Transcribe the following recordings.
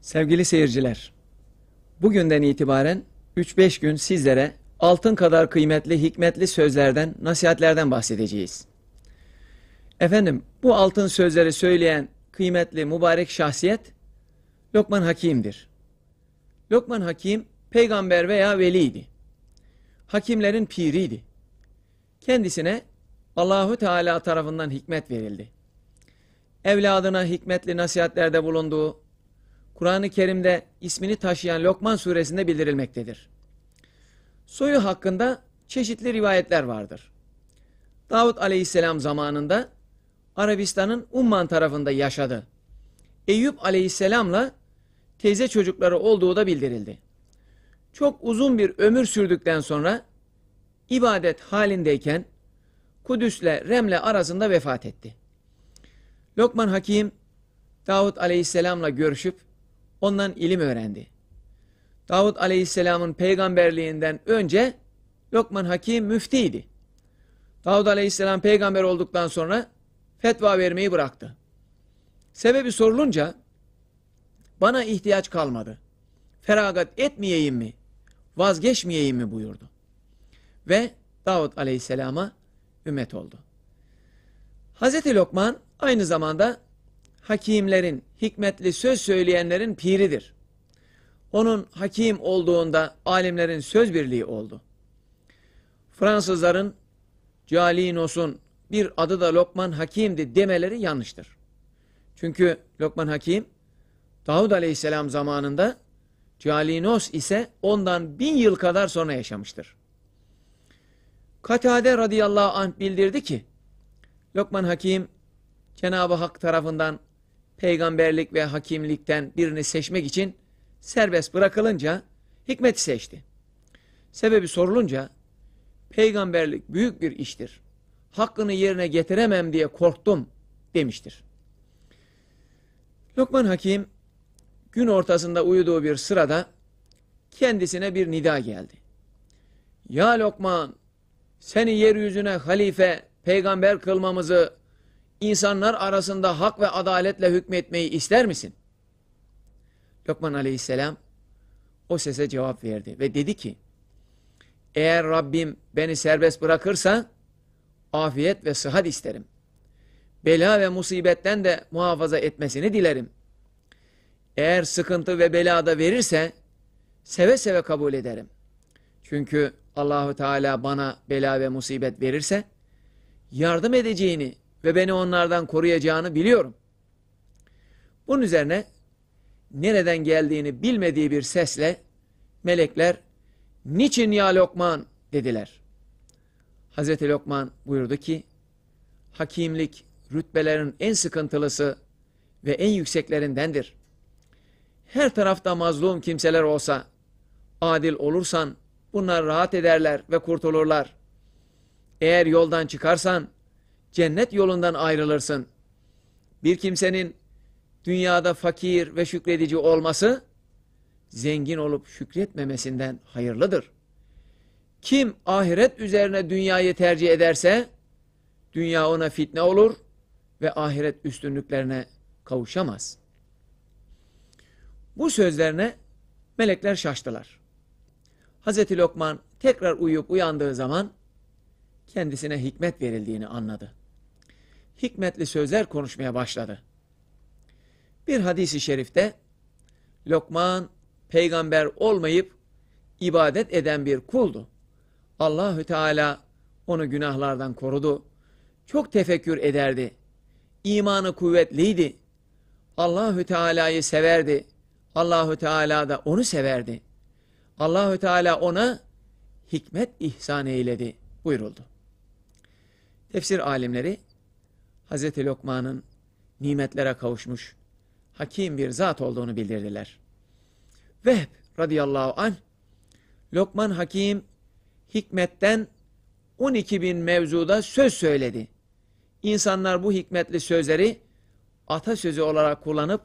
Sevgili seyirciler, bugünden itibaren 3-5 gün sizlere altın kadar kıymetli, hikmetli sözlerden, nasihatlerden bahsedeceğiz. Efendim, bu altın sözleri söyleyen kıymetli, mübarek şahsiyet Lokman Hakim'dir. Lokman Hakim, peygamber veya veliydi. Hakimlerin piriydi. Kendisine Allahü Teala tarafından hikmet verildi. Evladına hikmetli nasihatlerde bulunduğu, Kur'an-ı Kerim'de ismini taşıyan Lokman suresinde bildirilmektedir. Soyu hakkında çeşitli rivayetler vardır. Davud aleyhisselam zamanında Arabistan'ın Umman tarafında yaşadı. Eyüp aleyhisselamla teyze çocukları olduğu da bildirildi. Çok uzun bir ömür sürdükten sonra ibadet halindeyken Kudüs'le Rem'le arasında vefat etti. Lokman Hakim Davud Aleyhisselam'la görüşüp ondan ilim öğrendi. Davud Aleyhisselam'ın peygamberliğinden önce Lokman Hakim müftiydi. Davud Aleyhisselam peygamber olduktan sonra fetva vermeyi bıraktı. Sebebi sorulunca bana ihtiyaç kalmadı. Feragat etmeyeyim mi? Vazgeçmeyeyim mi buyurdu ve Davud aleyhisselama ümmet oldu. Hz. Lokman aynı zamanda hakimlerin, hikmetli söz söyleyenlerin piridir. Onun hakim olduğunda alimlerin söz birliği oldu. Fransızların Cialinosun bir adı da Lokman Hakim'di demeleri yanlıştır. Çünkü Lokman Hakim Davud Aleyhisselam zamanında Cialinos ise ondan bin yıl kadar sonra yaşamıştır. Katade radıyallahu anh bildirdi ki Lokman Hakim Cenab-ı Hak tarafından peygamberlik ve hakimlikten birini seçmek için serbest bırakılınca hikmeti seçti. Sebebi sorulunca peygamberlik büyük bir iştir. Hakkını yerine getiremem diye korktum demiştir. Lokman Hakim gün ortasında uyuduğu bir sırada kendisine bir nida geldi. Ya Lokman seni yeryüzüne halife, peygamber kılmamızı, insanlar arasında hak ve adaletle hükmetmeyi ister misin? Lokman aleyhisselam o sese cevap verdi ve dedi ki, eğer Rabbim beni serbest bırakırsa afiyet ve sıhhat isterim. Bela ve musibetten de muhafaza etmesini dilerim. Eğer sıkıntı ve belada verirse seve seve kabul ederim. Çünkü Allahü Teala bana bela ve musibet verirse yardım edeceğini ve beni onlardan koruyacağını biliyorum. Bunun üzerine nereden geldiğini bilmediği bir sesle melekler niçin ya Lokman dediler. Hazreti Lokman buyurdu ki hakimlik rütbelerin en sıkıntılısı ve en yükseklerindendir. Her tarafta mazlum kimseler olsa adil olursan Bunlar rahat ederler ve kurtulurlar. Eğer yoldan çıkarsan cennet yolundan ayrılırsın. Bir kimsenin dünyada fakir ve şükredici olması zengin olup şükretmemesinden hayırlıdır. Kim ahiret üzerine dünyayı tercih ederse dünya ona fitne olur ve ahiret üstünlüklerine kavuşamaz. Bu sözlerine melekler şaştılar. Hazreti Lokman tekrar uyuyup uyandığı zaman kendisine hikmet verildiğini anladı. Hikmetli sözler konuşmaya başladı. Bir hadisi şerifte Lokman peygamber olmayıp ibadet eden bir kuldu. Allahü Teala onu günahlardan korudu. Çok tefekkür ederdi. İmanı kuvvetliydi. Allahü Teala'yı severdi. Allahü Teala da onu severdi. Allahü Teala ona hikmet ihsan eyledi buyuruldu. Tefsir alimleri Hz. Lokman'ın nimetlere kavuşmuş hakim bir zat olduğunu bildirdiler. Vehb radıyallahu anh Lokman Hakim hikmetten 12 bin mevzuda söz söyledi. İnsanlar bu hikmetli sözleri atasözü olarak kullanıp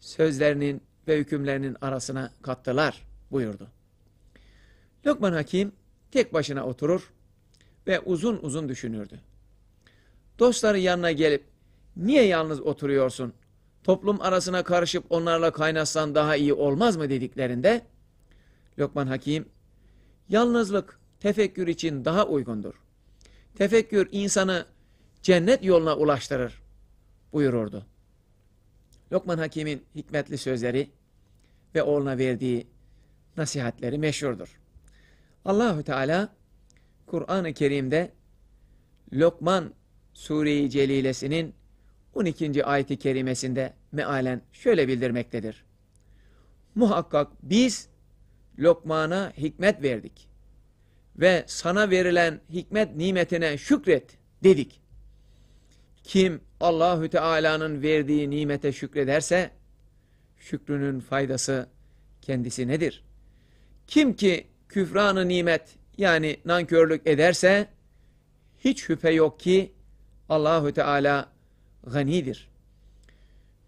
sözlerinin ve hükümlerinin arasına kattılar buyurdu. Lokman Hakim tek başına oturur ve uzun uzun düşünürdü. Dostları yanına gelip niye yalnız oturuyorsun? Toplum arasına karışıp onlarla kaynaşsan daha iyi olmaz mı dediklerinde Lokman Hakim yalnızlık tefekkür için daha uygundur. Tefekkür insanı cennet yoluna ulaştırır buyururdu. Lokman Hakim'in hikmetli sözleri ve oğluna verdiği nasihatleri meşhurdur. Allahü Teala Kur'an-ı Kerim'de Lokman Sure-i Celilesinin 12. ayeti kerimesinde mealen şöyle bildirmektedir. Muhakkak biz Lokman'a hikmet verdik ve sana verilen hikmet nimetine şükret dedik. Kim Allahü Teala'nın verdiği nimete şükrederse şükrünün faydası kendisi nedir? Kim ki küfranı nimet yani nankörlük ederse hiç şüphe yok ki Allahü Teala ganidir.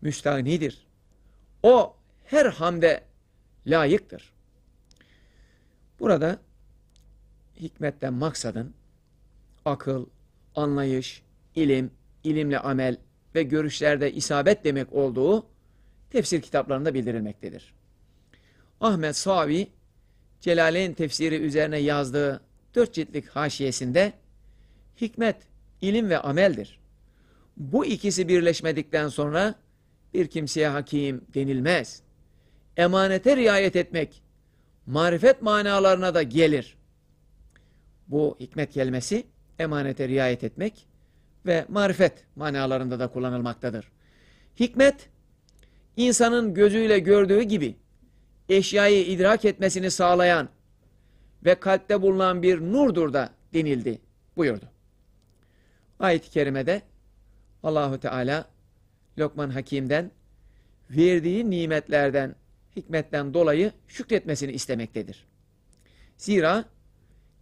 Müstahnidir. O her hamde layıktır. Burada hikmetten maksadın akıl, anlayış, ilim, ilimle amel ve görüşlerde isabet demek olduğu tefsir kitaplarında bildirilmektedir. Ahmet Savi Celaleyn tefsiri üzerine yazdığı dört ciltlik haşiyesinde hikmet, ilim ve ameldir. Bu ikisi birleşmedikten sonra bir kimseye hakim denilmez. Emanete riayet etmek marifet manalarına da gelir. Bu hikmet kelimesi emanete riayet etmek ve marifet manalarında da kullanılmaktadır. Hikmet insanın gözüyle gördüğü gibi eşyayı idrak etmesini sağlayan ve kalpte bulunan bir nurdur da denildi buyurdu. Ayet-i kerimede Allahu Teala Lokman Hakim'den verdiği nimetlerden, hikmetten dolayı şükretmesini istemektedir. Zira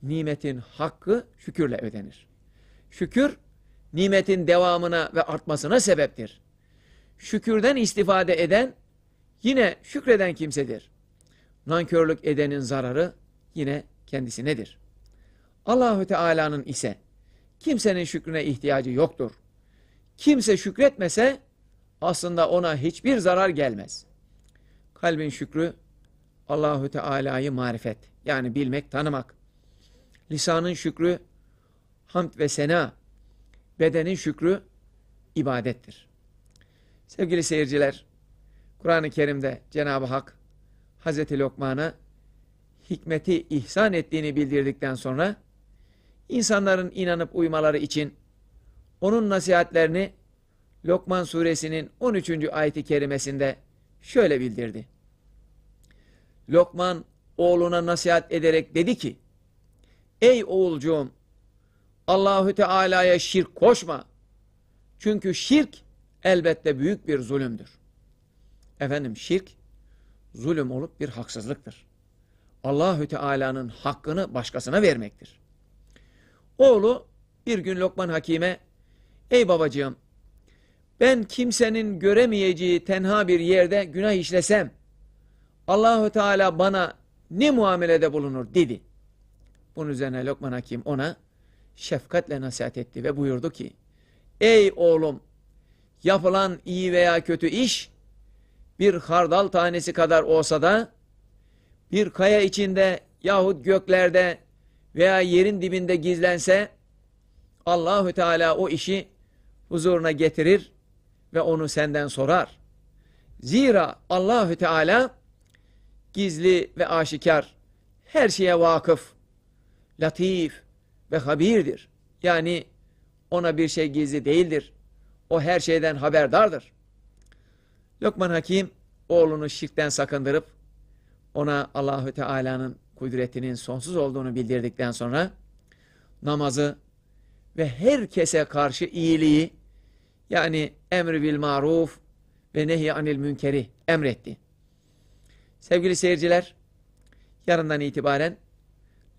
nimetin hakkı şükürle ödenir. Şükür nimetin devamına ve artmasına sebeptir. Şükürden istifade eden yine şükreden kimsedir nankörlük edenin zararı yine kendisinedir. Allahü Teala'nın ise kimsenin şükrüne ihtiyacı yoktur. Kimse şükretmese aslında ona hiçbir zarar gelmez. Kalbin şükrü Allahü Teala'yı marifet yani bilmek, tanımak. Lisanın şükrü hamd ve sena, bedenin şükrü ibadettir. Sevgili seyirciler, Kur'an-ı Kerim'de Cenab-ı Hak Hazreti Lokman'a hikmeti ihsan ettiğini bildirdikten sonra insanların inanıp uymaları için onun nasihatlerini Lokman suresinin 13. ayeti kerimesinde şöyle bildirdi. Lokman oğluna nasihat ederek dedi ki, Ey oğulcuğum, Allahü Teala'ya şirk koşma. Çünkü şirk elbette büyük bir zulümdür. Efendim şirk zulüm olup bir haksızlıktır. Allahü Teala'nın hakkını başkasına vermektir. Oğlu bir gün Lokman Hakim'e ey babacığım ben kimsenin göremeyeceği tenha bir yerde günah işlesem Allahü Teala bana ne muamelede bulunur dedi. Bunun üzerine Lokman Hakim ona şefkatle nasihat etti ve buyurdu ki Ey oğlum yapılan iyi veya kötü iş bir hardal tanesi kadar olsa da bir kaya içinde yahut göklerde veya yerin dibinde gizlense Allahü Teala o işi huzuruna getirir ve onu senden sorar. Zira Allahü Teala gizli ve aşikar, her şeye vakıf, latif ve habirdir. Yani ona bir şey gizli değildir. O her şeyden haberdardır. Lokman Hakim oğlunu şirkten sakındırıp ona Allahü Teala'nın kudretinin sonsuz olduğunu bildirdikten sonra namazı ve herkese karşı iyiliği yani emri bil maruf ve nehi anil münkeri emretti. Sevgili seyirciler, yarından itibaren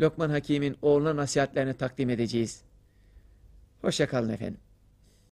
Lokman Hakim'in oğluna nasihatlerini takdim edeceğiz. Hoşça kalın efendim.